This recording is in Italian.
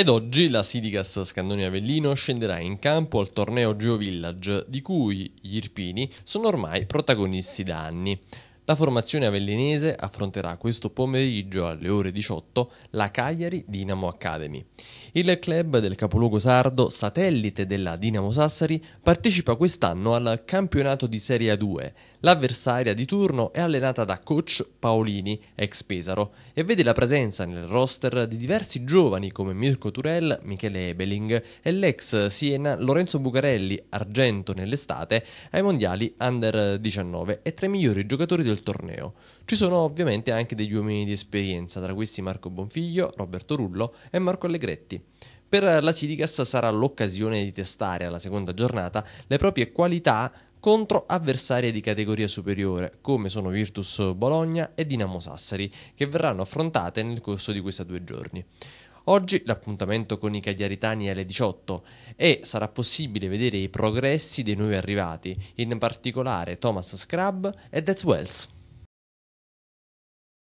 Ed oggi la Sidigas Scandoni Avellino scenderà in campo al torneo Geo Village, di cui gli Irpini sono ormai protagonisti da anni. La formazione avellinese affronterà questo pomeriggio alle ore 18 la Cagliari Dinamo Academy. Il club del capoluogo sardo, satellite della Dinamo Sassari, partecipa quest'anno al campionato di Serie A2. L'avversaria di turno è allenata da coach Paolini, ex Pesaro, e vede la presenza nel roster di diversi giovani come Mirko Turel, Michele Ebeling e l'ex Siena Lorenzo Bucarelli, argento nell'estate ai mondiali Under 19 e tra i migliori giocatori del torneo. Ci sono ovviamente anche degli uomini di esperienza, tra questi Marco Bonfiglio, Roberto Rullo e Marco Allegretti. Per la Sidigas sarà l'occasione di testare alla seconda giornata le proprie qualità contro avversarie di categoria superiore, come sono Virtus Bologna e Dinamo Sassari, che verranno affrontate nel corso di questi due giorni. Oggi l'appuntamento con i cagliaritani è alle 18 e sarà possibile vedere i progressi dei nuovi arrivati, in particolare Thomas Scrub e Death Wells.